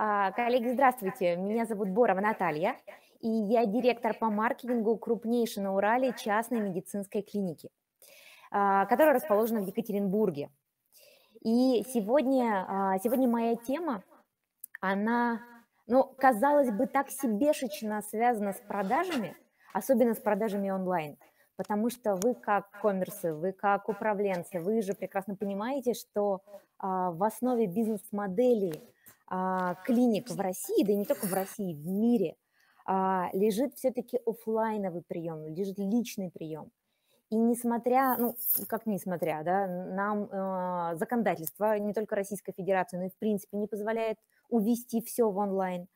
А, коллеги, здравствуйте. Меня зовут Борова Наталья, и я директор по маркетингу крупнейшей на Урале частной медицинской клиники, а, которая расположена в Екатеринбурге. И сегодня, а, сегодня моя тема, она, ну, казалось бы, так себешечно связана с продажами, особенно с продажами онлайн – потому что вы как коммерсы, вы как управленцы, вы же прекрасно понимаете, что а, в основе бизнес-модели а, клиник в России, да и не только в России, в мире, а, лежит все-таки офлайновый прием, лежит личный прием. И несмотря, ну, как несмотря, да, нам э, законодательство не только Российской Федерации, но и в принципе не позволяет увести все в онлайн.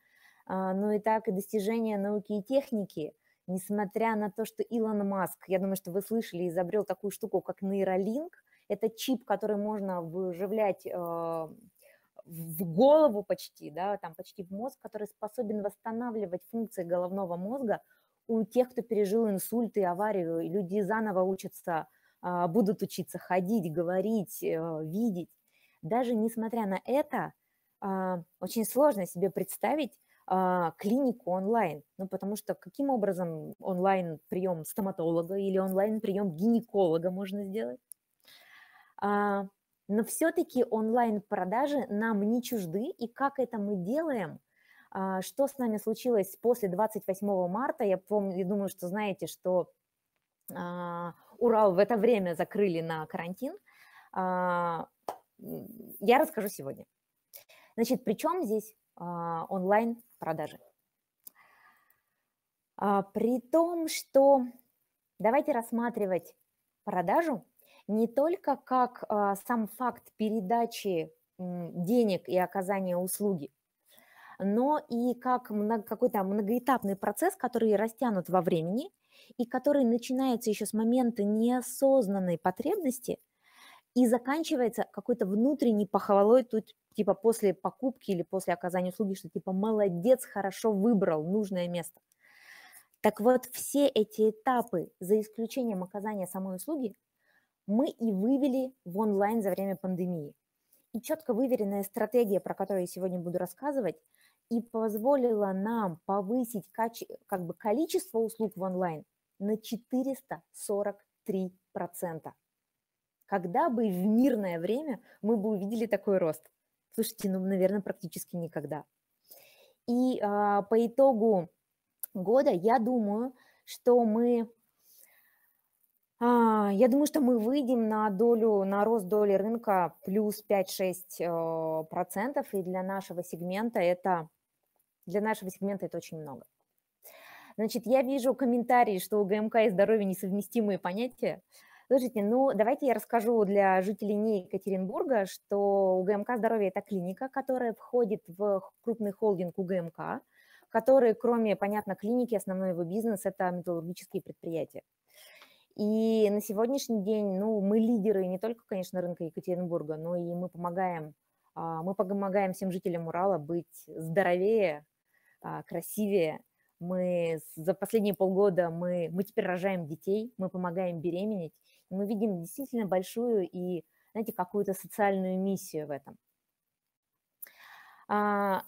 Э, но и так и достижения науки и техники, несмотря на то, что Илон Маск, я думаю, что вы слышали, изобрел такую штуку, как нейролинк, это чип, который можно выживлять э, в голову почти, да, там почти в мозг, который способен восстанавливать функции головного мозга у тех, кто пережил инсульт и аварию, и люди заново учатся, а, будут учиться ходить, говорить, э, видеть. Даже несмотря на это, а, очень сложно себе представить а, клинику онлайн, ну потому что каким образом онлайн прием стоматолога или онлайн прием гинеколога можно сделать? Но все-таки онлайн-продажи нам не чужды, и как это мы делаем, а, что с нами случилось после 28 марта, я помню, я думаю, что знаете, что а, Урал в это время закрыли на карантин, а, я расскажу сегодня. Значит, при чем здесь онлайн-продажи? При том, что давайте рассматривать продажу не только как а, сам факт передачи денег и оказания услуги, но и как какой-то многоэтапный процесс, который растянут во времени и который начинается еще с момента неосознанной потребности и заканчивается какой-то внутренней похвалой тут типа после покупки или после оказания услуги, что типа молодец, хорошо выбрал нужное место. Так вот, все эти этапы, за исключением оказания самой услуги, мы и вывели в онлайн за время пандемии. И четко выверенная стратегия, про которую я сегодня буду рассказывать, и позволила нам повысить каче... как бы количество услуг в онлайн на 443%. Когда бы в мирное время мы бы увидели такой рост? Слушайте, ну, наверное, практически никогда. И а, по итогу года, я думаю, что мы а, я думаю, что мы выйдем на долю, на рост доли рынка плюс 5-6 э, процентов, и для нашего сегмента это для нашего сегмента это очень много. Значит, я вижу комментарии, что у ГМК и здоровье несовместимые понятия. Слушайте, ну давайте я расскажу для жителей не Екатеринбурга, что УГМК «Здоровье» – это клиника, которая входит в крупный холдинг УГМК, который, кроме, понятно, клиники, основной его бизнес – это металлургические предприятия. И на сегодняшний день, ну, мы лидеры не только, конечно, рынка Екатеринбурга, но и мы помогаем, а, мы помогаем всем жителям Урала быть здоровее, а, красивее. Мы за последние полгода мы, мы теперь рожаем детей, мы помогаем беременеть. И мы видим действительно большую и, знаете, какую-то социальную миссию в этом. А,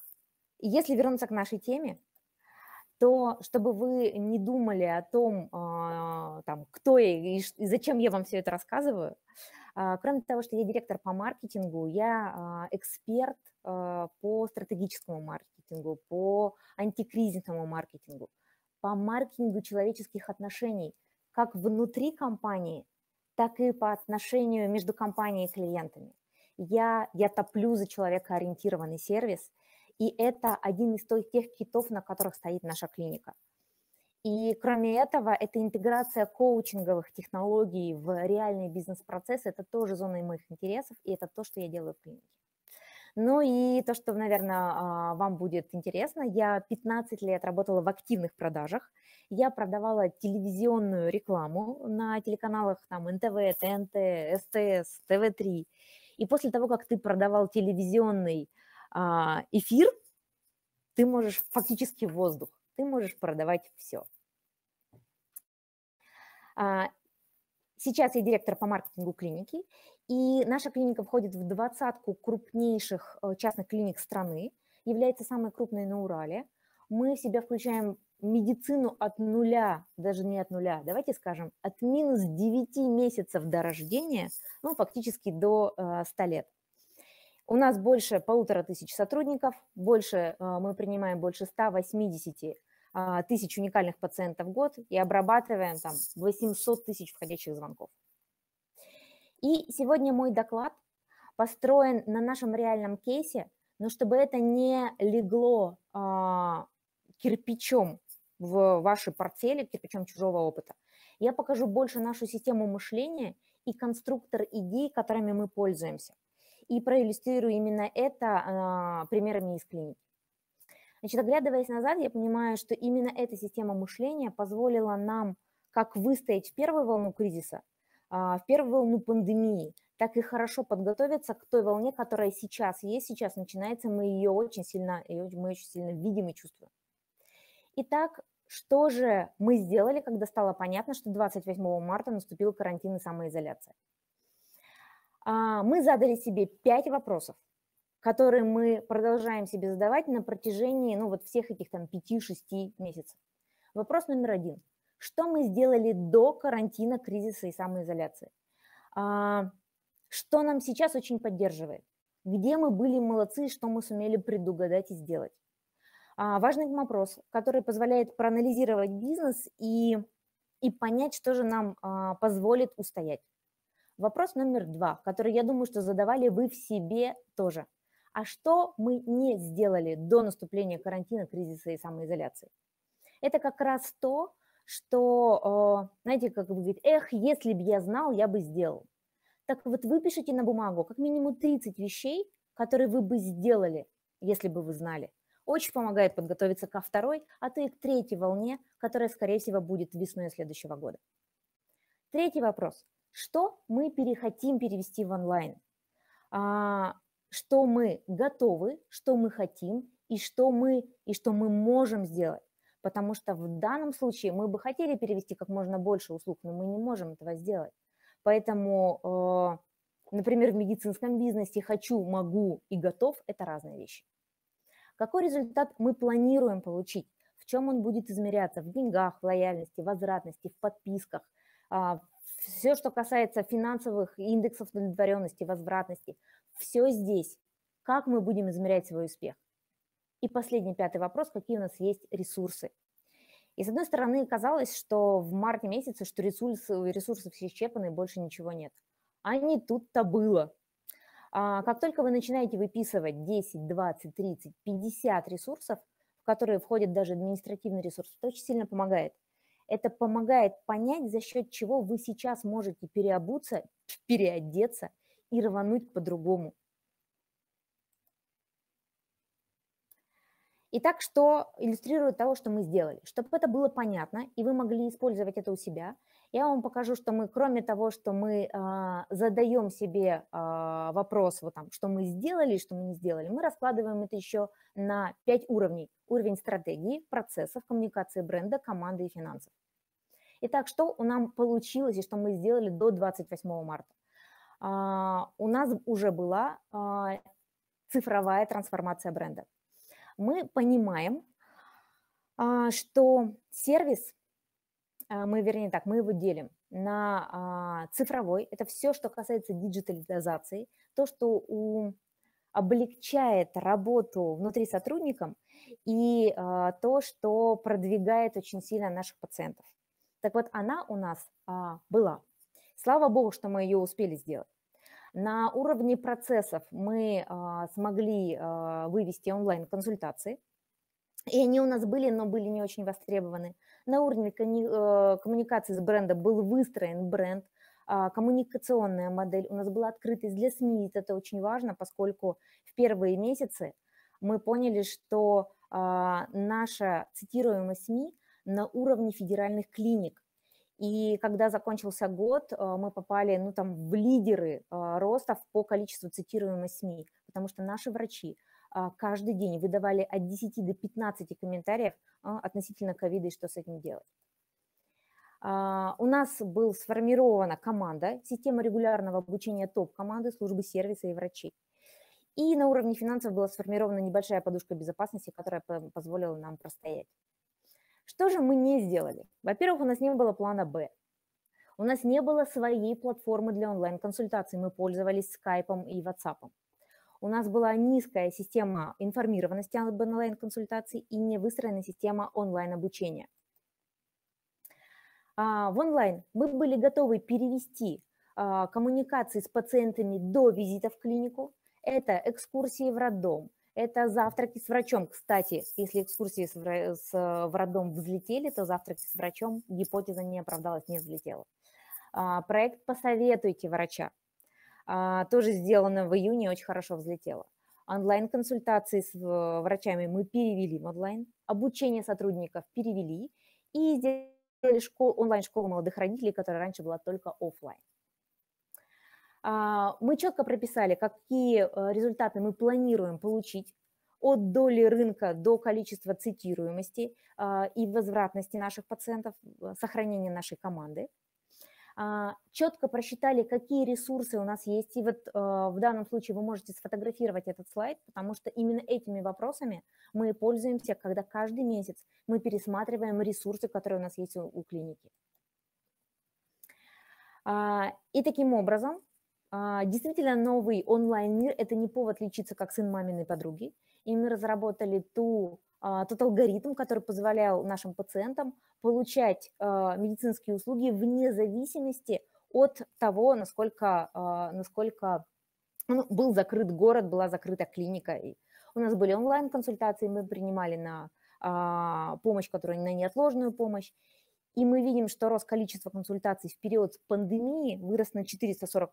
если вернуться к нашей теме, то чтобы вы не думали о том, а, там, кто я и зачем я вам все это рассказываю. А, кроме того, что я директор по маркетингу, я а, эксперт по стратегическому маркетингу, по антикризисному маркетингу, по маркетингу человеческих отношений, как внутри компании, так и по отношению между компанией и клиентами. Я, я топлю за человекоориентированный сервис – и это один из тех китов, на которых стоит наша клиника. И кроме этого, это интеграция коучинговых технологий в реальный бизнес-процесс, это тоже зона моих интересов, и это то, что я делаю в клинике. Ну и то, что, наверное, а, вам будет интересно, я 15 лет работала в активных продажах. Я продавала телевизионную рекламу на телеканалах там НТВ, ТНТ, СТС, ТВ3. И после того, как ты продавал телевизионный а, эфир, ты можешь фактически воздух, ты можешь продавать все. А, сейчас я директор по маркетингу клиники, и наша клиника входит в двадцатку крупнейших э, частных клиник страны, является самой крупной на Урале. Мы в себя включаем медицину от нуля, даже не от нуля, давайте скажем, от минус 9 месяцев до рождения, ну, фактически до 100 э, лет. У нас больше полутора тысяч сотрудников, больше, а, мы принимаем больше 180 а, тысяч уникальных пациентов в год и обрабатываем там 800 тысяч входящих звонков. И сегодня мой доклад построен на нашем реальном кейсе, но чтобы это не легло а, кирпичом в ваши портфели, кирпичом чужого опыта, я покажу больше нашу систему мышления и конструктор идей, которыми мы пользуемся и проиллюстрирую именно это а, примерами из клиники. Значит, оглядываясь назад, я понимаю, что именно эта система мышления позволила нам как выстоять в первую волну кризиса, а, в первую волну пандемии, так и хорошо подготовиться к той волне, которая сейчас есть, сейчас начинается, мы ее очень сильно, ее, мы очень сильно видим и чувствуем. Итак, что же мы сделали, когда стало понятно, что 28 марта наступил карантин и самоизоляция? А, мы задали себе пять вопросов, которые мы продолжаем себе задавать на протяжении ну, вот всех этих там 5-6 месяцев. Вопрос номер один. Что мы сделали до карантина, кризиса и самоизоляции? А, что нам сейчас очень поддерживает? Где мы были молодцы, что мы сумели предугадать и сделать? А, важный вопрос, который позволяет проанализировать бизнес и, и понять, что же нам позволит устоять. Вопрос номер два, который, я думаю, что задавали вы в себе тоже. А что мы не сделали до наступления карантина, кризиса и самоизоляции? Это как раз то, что, э, знаете, как бы говорит, эх, если бы я знал, я бы сделал. Так вот, выпишите на бумагу как минимум 30 вещей, которые вы бы сделали, если бы вы знали. Очень помогает подготовиться ко второй, а то и к третьей волне, которая, скорее всего, будет весной следующего года. Третий вопрос что мы перехотим перевести в онлайн, а, что мы готовы, что мы хотим и что мы, и что мы можем сделать. Потому что в данном случае мы бы хотели перевести как можно больше услуг, но мы не можем этого сделать. Поэтому, а, например, в медицинском бизнесе хочу, могу и готов – это разные вещи. Какой результат мы планируем получить? В чем он будет измеряться? В деньгах, в лояльности, в возвратности, в подписках, а, все, что касается финансовых индексов удовлетворенности, возвратности, все здесь. Как мы будем измерять свой успех? И последний, пятый вопрос, какие у нас есть ресурсы? И с одной стороны, казалось, что в марте месяце, что ресурсы, ресурсы все исчерпаны, больше ничего нет. А не тут-то было. А как только вы начинаете выписывать 10, 20, 30, 50 ресурсов, в которые входит даже административный ресурс, это очень сильно помогает. Это помогает понять, за счет чего вы сейчас можете переобуться, переодеться и рвануть по-другому. Итак, что иллюстрирует того, что мы сделали? Чтобы это было понятно, и вы могли использовать это у себя – я вам покажу, что мы, кроме того, что мы а, задаем себе а, вопрос, вот там, что мы сделали, что мы не сделали, мы раскладываем это еще на пять уровней. Уровень стратегии, процессов, коммуникации бренда, команды и финансов. Итак, что у нас получилось и что мы сделали до 28 марта? А, у нас уже была а, цифровая трансформация бренда. Мы понимаем, а, что сервис – а, мы, вернее так, мы его делим на а, цифровой, это все, что касается диджитализации, то, что у, облегчает работу внутри сотрудникам и а, то, что продвигает очень сильно наших пациентов. Так вот, она у нас была. Слава богу, что мы ее успели сделать. На уровне процессов мы смогли вывести онлайн-консультации, и они у нас были, но были не очень востребованы на уровне э, коммуникации с брендом был выстроен бренд, а, коммуникационная модель, у нас была открытость для СМИ, это очень важно, поскольку в первые месяцы мы поняли, что а, наша цитируемость СМИ на уровне федеральных клиник. И когда закончился год, а, мы попали ну, там, в лидеры ростов по количеству цитируемых СМИ, потому что наши врачи, а, каждый день. Вы давали от 10 до 15 комментариев а, относительно ковида и что с этим делать. А, у нас была сформирована команда, система регулярного обучения топ-команды, службы сервиса и врачей. И на уровне финансов была сформирована небольшая подушка безопасности, которая позволила нам простоять. Что же мы не сделали? Во-первых, у нас не было плана «Б». У нас не было своей платформы для онлайн-консультаций. Мы пользовались скайпом и ватсапом у нас была низкая система информированности об онлайн-консультации и не выстроена система онлайн-обучения. А, в онлайн мы были готовы перевести а, коммуникации с пациентами до визита в клинику. Это экскурсии в роддом, это завтраки с врачом. Кстати, если экскурсии с, э, в роддом взлетели, то завтраки с врачом гипотеза не оправдалась, не взлетела. А, проект «Посоветуйте врача». А, тоже сделано в июне, очень хорошо взлетело. Онлайн-консультации с э, врачами мы перевели в онлайн, обучение сотрудников перевели и сделали онлайн-школу молодых родителей, которая раньше была только офлайн. А, мы четко прописали, какие э, результаты мы планируем получить от доли рынка до количества цитируемости а, и возвратности наших пациентов, э, сохранения нашей команды – а, четко просчитали, какие ресурсы у нас есть. И вот а, в данном случае вы можете сфотографировать этот слайд, потому что именно этими вопросами мы пользуемся, когда каждый месяц мы пересматриваем ресурсы, которые у нас есть у, клиники. А, и таким образом, действительно новый онлайн-мир – это не повод лечиться как сын маминой подруги. И мы разработали ту а, тот алгоритм, который позволял нашим пациентам получать а, медицинские услуги вне зависимости от того, насколько, а, насколько ну, был закрыт город, была закрыта клиника. И у нас были онлайн-консультации, мы принимали на помощь, которая на неотложную помощь. И мы видим, что рост количества консультаций в период пандемии вырос на 440%.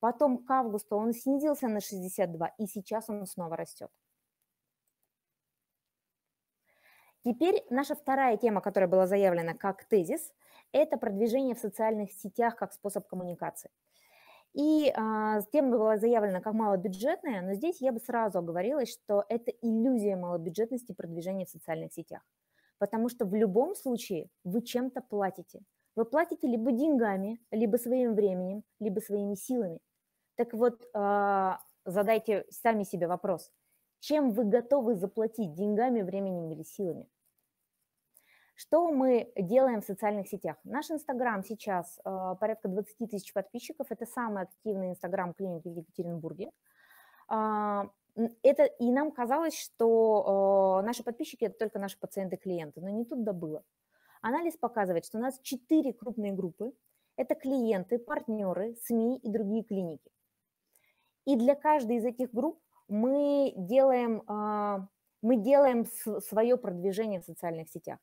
Потом к августу он снизился на 62%, и сейчас он снова растет. Теперь наша вторая тема, которая была заявлена как тезис, это продвижение в социальных сетях как способ коммуникации. И э, тема была заявлена как малобюджетная, но здесь я бы сразу оговорилась, что это иллюзия малобюджетности продвижения в социальных сетях. Потому что в любом случае вы чем-то платите. Вы платите либо деньгами, либо своим временем, либо своими силами. Так вот, э, задайте сами себе вопрос, чем вы готовы заплатить, деньгами, временем или силами? Что мы делаем в социальных сетях? Наш Инстаграм сейчас э, порядка 20 тысяч подписчиков. Это самый активный Инстаграм клиники в Екатеринбурге. Э, это, и нам казалось, что э, наши подписчики – это только наши пациенты-клиенты, но не тут-то было. Анализ показывает, что у нас четыре крупные группы. Это клиенты, партнеры, СМИ и другие клиники. И для каждой из этих групп мы делаем, мы делаем свое продвижение в социальных сетях.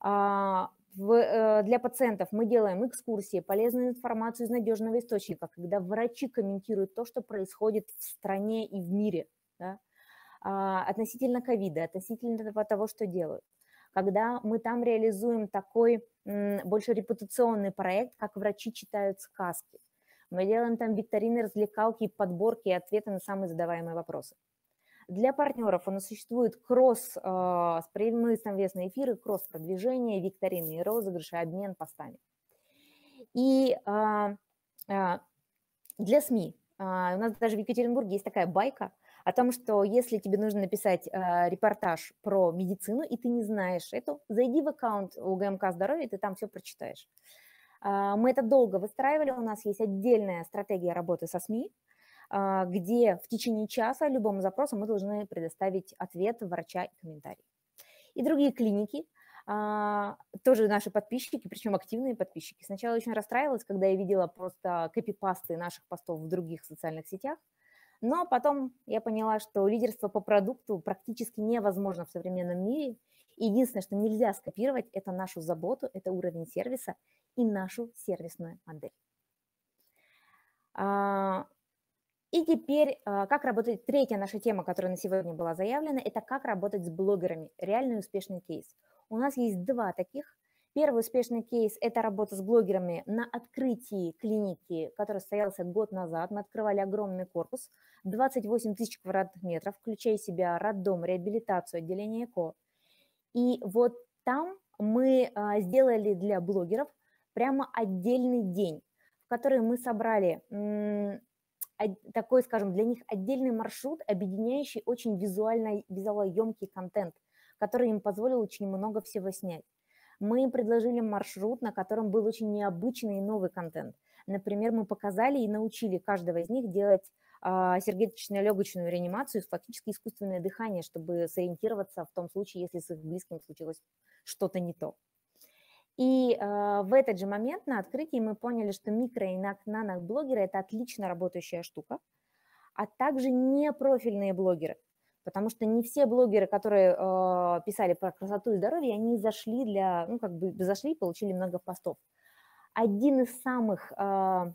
А, э, для пациентов мы делаем экскурсии, полезную информацию из надежного источника, когда врачи комментируют то, что происходит в стране и в мире, да, а, относительно ковида, относительно того, что делают. Когда мы там реализуем такой больше репутационный проект, как врачи читают сказки. Мы делаем там викторины, развлекалки, подборки и ответы на самые задаваемые вопросы. Для партнеров у нас существует кросс, а, мы совместные эфиры, кросс-продвижение, викторины и розыгрыши, обмен постами. И а, а, для СМИ у нас даже в Екатеринбурге есть такая байка о том, что если тебе нужно написать репортаж про медицину, и ты не знаешь это, зайди в аккаунт у ГМК «Здоровье», ты там все прочитаешь. Мы это долго выстраивали, у нас есть отдельная стратегия работы со СМИ, а, где в течение часа любому запросу мы должны предоставить ответ врача и комментарий. И другие клиники, а, тоже наши подписчики, причем активные подписчики. Сначала очень расстраивалась, когда я видела просто копипасты наших постов в других социальных сетях, но ну, а потом я поняла, что лидерство по продукту практически невозможно в современном мире. Единственное, что нельзя скопировать, это нашу заботу, это уровень сервиса и нашу сервисную модель. И теперь, а, как работать, третья наша тема, которая на сегодня была заявлена, это как работать с блогерами, реальный успешный кейс. У нас есть два таких. Первый успешный кейс – это работа с блогерами на открытии клиники, который состоялся год назад. Мы открывали огромный корпус, 28 тысяч квадратных метров, включая себя роддом, реабилитацию, отделение ЭКО. И вот там мы а, сделали для блогеров прямо отдельный день, в который мы собрали такой, скажем, для них отдельный маршрут, объединяющий очень визуально, визуально визуалоемкий контент, который им позволил очень много всего снять. Мы им предложили маршрут, на котором был очень необычный и новый контент. Например, мы показали и научили каждого из них делать а, сердечно-легочную реанимацию, фактически искусственное дыхание, чтобы сориентироваться в том случае, если с их близким случилось что-то не то. И э, в этот же момент на открытии мы поняли, что микро- и нано-блогеры – это отлично работающая штука, а также не профильные блогеры, потому что не все блогеры, которые э, писали про красоту и здоровье, они зашли для, ну, как бы зашли и получили много постов. Один из самых, э,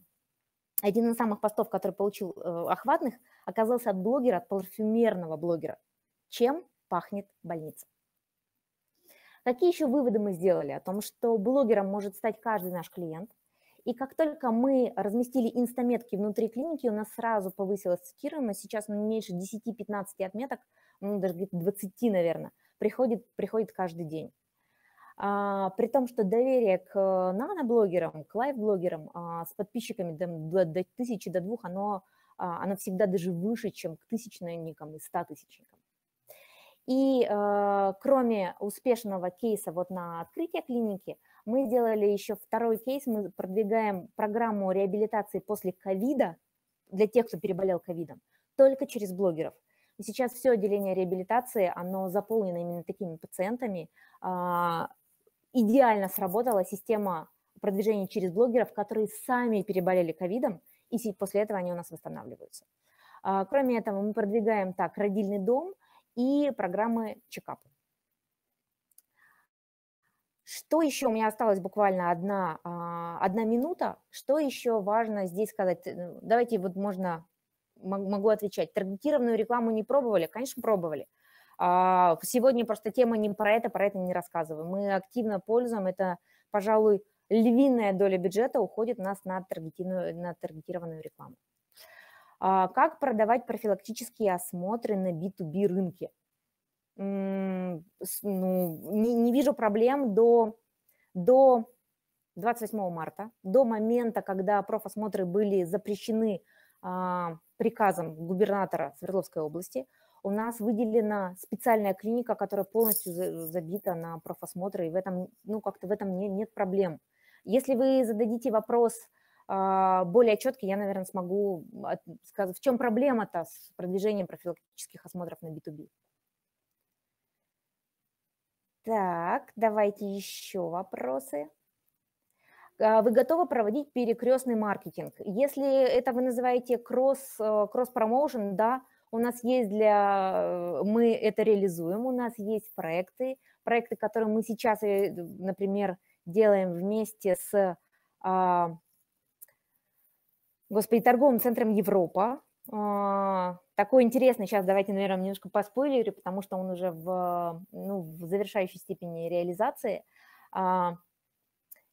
один из самых постов, который получил э, охватных, оказался от блогера, от парфюмерного блогера. Чем пахнет больница? Какие еще выводы мы сделали о том, что блогером может стать каждый наш клиент? И как только мы разместили инстаметки внутри клиники, у нас сразу повысилась цитируемость. Сейчас ну, меньше 10-15 отметок, ну, даже где-то 20, наверное, приходит, приходит каждый день. А, при том, что доверие к наноблогерам, к лайв-блогерам а, с подписчиками до, до, до тысячи, до двух, оно, а, оно всегда даже выше, чем к тысячникам и ста тысячникам. И э, кроме успешного кейса вот на открытие клиники, мы делали еще второй кейс, мы продвигаем программу реабилитации после ковида для тех, кто переболел ковидом, только через блогеров. И сейчас все отделение реабилитации, оно заполнено именно такими пациентами. Э, идеально сработала система продвижения через блогеров, которые сами переболели ковидом, и после этого они у нас восстанавливаются. А, кроме этого, мы продвигаем так родильный дом, и программы чекапа. Что еще? У меня осталась буквально одна, а, одна минута. Что еще важно здесь сказать? Давайте вот можно, могу отвечать. Таргетированную рекламу не пробовали? Конечно, пробовали. А, сегодня просто тема не про это, про это не рассказываю. Мы активно пользуем, это, пожалуй, львиная доля бюджета уходит у нас на таргетированную, на таргетированную рекламу. А как продавать профилактические осмотры на B2B рынке? Ну, не, не вижу проблем до, до 28 марта, до момента, когда профосмотры были запрещены а, приказом губернатора Свердловской области, у нас выделена специальная клиника, которая полностью забита на профосмотры, и в этом, ну, как-то в этом не, нет проблем. Если вы зададите вопрос, а, более четко я, наверное, смогу сказать, в чем проблема-то с продвижением профилактических осмотров на B2B. Так, давайте еще вопросы. А, вы готовы проводить перекрестный маркетинг? Если это вы называете кросс, э, кросс-промоушен, да, у нас есть для... Э, мы это реализуем, у нас есть проекты, проекты, которые мы сейчас, э, например, делаем вместе с а, господи, торговым центром Европа. А, такой интересный, сейчас давайте, наверное, немножко по поспойлерю, потому что он уже в, ну, в завершающей степени реализации. А,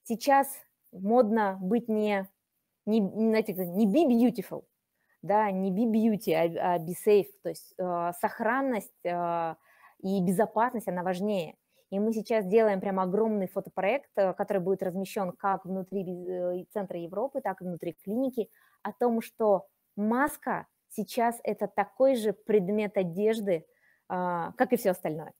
сейчас модно быть не, не, знаете, не be beautiful, да, не be beauty, а, а be safe, то есть а, сохранность и безопасность, она важнее. И мы сейчас делаем прям огромный фотопроект, э, который будет размещен как внутри э, центра Европы, так и внутри клиники – о том, что маска сейчас это такой же предмет одежды, а, как и все остальное.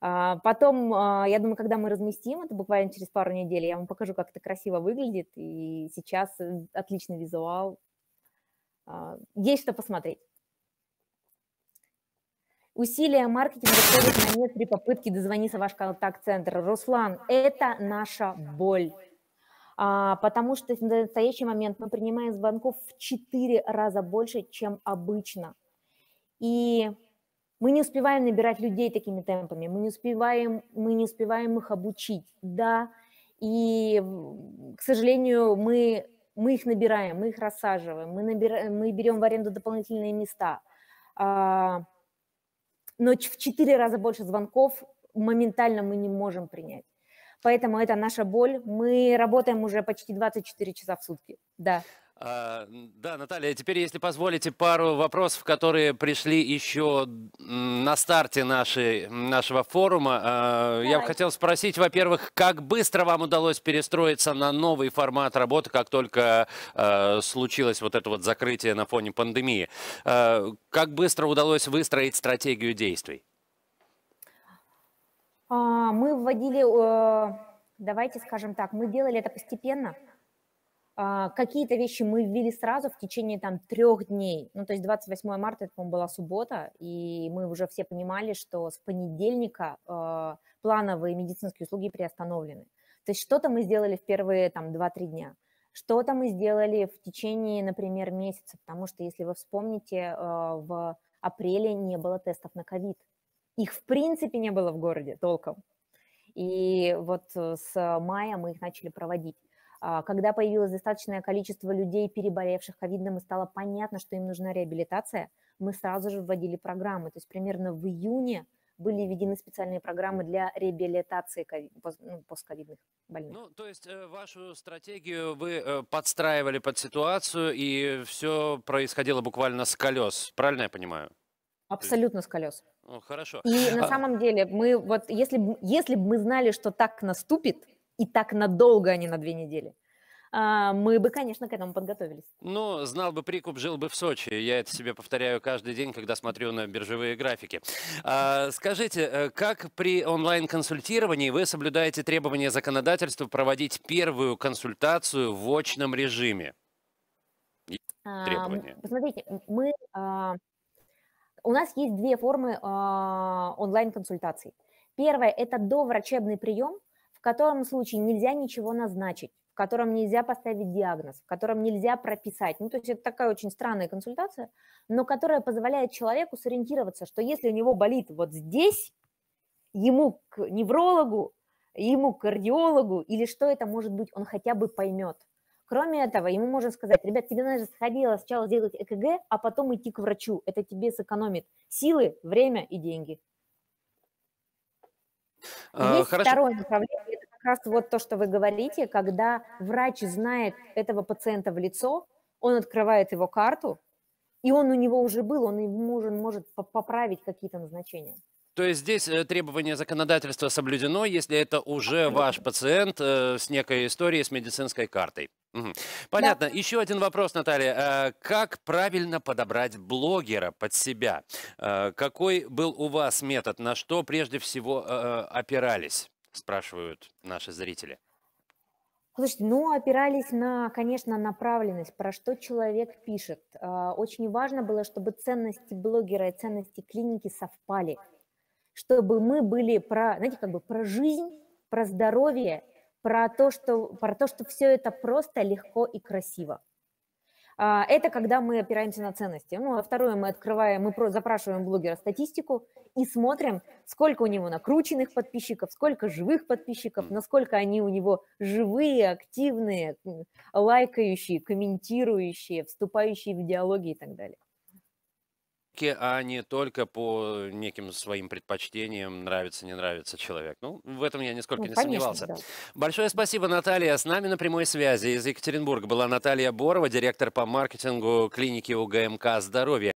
А, потом, а, я думаю, когда мы разместим это буквально через пару недель, я вам покажу, как это красиво выглядит. И сейчас э, отличный визуал. Есть что посмотреть. Усилия маркетинга стоят на нет при попытке дозвониться в ваш контакт-центр. Руслан, это наша боль. А, потому что на настоящий момент мы принимаем звонков в 4 раза больше, чем обычно. И мы не успеваем набирать людей такими темпами, мы не успеваем, мы не успеваем их обучить, да, и, к сожалению, мы, мы их набираем, мы их рассаживаем, мы, набираем, мы берем в аренду дополнительные места, а, но в четыре раза больше звонков моментально мы не можем принять. Поэтому это наша боль. Мы работаем уже почти 24 часа в сутки. Да. А, да, Наталья, теперь, если позволите, пару вопросов, которые пришли еще на старте нашей, нашего форума. А, я бы хотел спросить, во-первых, как быстро вам удалось перестроиться на новый формат работы, как только а, случилось вот это вот закрытие на фоне пандемии? А, как быстро удалось выстроить стратегию действий? А, мы вводили, э, давайте скажем так, мы делали это постепенно. А, какие-то вещи мы ввели сразу в течение там трех дней. Ну, то есть 28 марта, это, по-моему, была суббота, и мы уже все понимали, что с понедельника э, плановые медицинские услуги приостановлены. То есть что-то мы сделали в первые там 2-3 дня. Что-то мы сделали в течение, например, месяца, потому что, если вы вспомните, э, в апреле не было тестов на ковид их в принципе не было в городе толком. И вот э, с мая мы их начали проводить. А, когда появилось достаточное количество людей, переболевших ковидом и стало понятно, что им нужна реабилитация, мы сразу же вводили программы. То есть примерно в июне были введены специальные программы для реабилитации ну, постковидных больных. Ну, то есть э, вашу стратегию вы э, подстраивали под ситуацию, и все происходило буквально с колес, правильно я понимаю? Абсолютно с колес. Ну, хорошо. И на а самом деле, мы вот, если, если бы мы знали, что так наступит, и так надолго, а не на две недели, а, мы бы, конечно, к этому подготовились. Ну, знал бы прикуп, жил бы в Сочи. Я это себе повторяю каждый день, когда смотрю на биржевые графики. А, скажите, э, как при онлайн-консультировании вы соблюдаете требования законодательства проводить первую консультацию в очном режиме? Требования. А, посмотрите, мы а, у нас есть две формы э, онлайн-консультаций. Первое – это доврачебный прием, в котором случае нельзя ничего назначить, в котором нельзя поставить диагноз, в котором нельзя прописать. Ну, то есть это такая очень странная консультация, но которая позволяет человеку сориентироваться, что если у него болит вот здесь, ему к неврологу, ему к кардиологу, или что это может быть, он хотя бы поймет – Кроме этого, ему можно сказать, ребят, тебе надо сходила сначала сделать ЭКГ, а потом идти к врачу. Это тебе сэкономит силы, время и деньги. А, Есть хорошо. второе направление, это как раз вот то, что вы говорите, когда врач знает этого пациента в лицо, он открывает его карту, и он у него уже был, он ему может поправить какие-то назначения. То есть здесь э, требование законодательства соблюдено, если это уже ваш пациент э, с некой историей, с медицинской картой. Понятно. Да. Еще один вопрос, Наталья. Э, как правильно подобрать блогера под себя? Э, какой был у вас метод? На что прежде всего э, опирались? Спрашивают наши зрители. Слушайте, ну, опирались на, конечно, направленность, про что человек пишет. А, очень важно было, чтобы ценности блогера и ценности клиники совпали, чтобы мы были про, знаете, как бы про жизнь, про здоровье про то, что, про то, что все это просто, легко и красиво. А, это когда мы опираемся на ценности. Ну, а второе, мы открываем, мы запрашиваем блогера статистику и смотрим, сколько у него накрученных подписчиков, сколько живых подписчиков, насколько они у него живые, активные, лайкающие, комментирующие, вступающие в диалоги и так далее ошибки, а не только по неким своим предпочтениям, нравится, не нравится человек. Ну, в этом я нисколько ну, не конечно, сомневался. Да. Большое спасибо, Наталья. С нами на прямой связи из Екатеринбурга была Наталья Борова, директор по маркетингу клиники УГМК «Здоровье».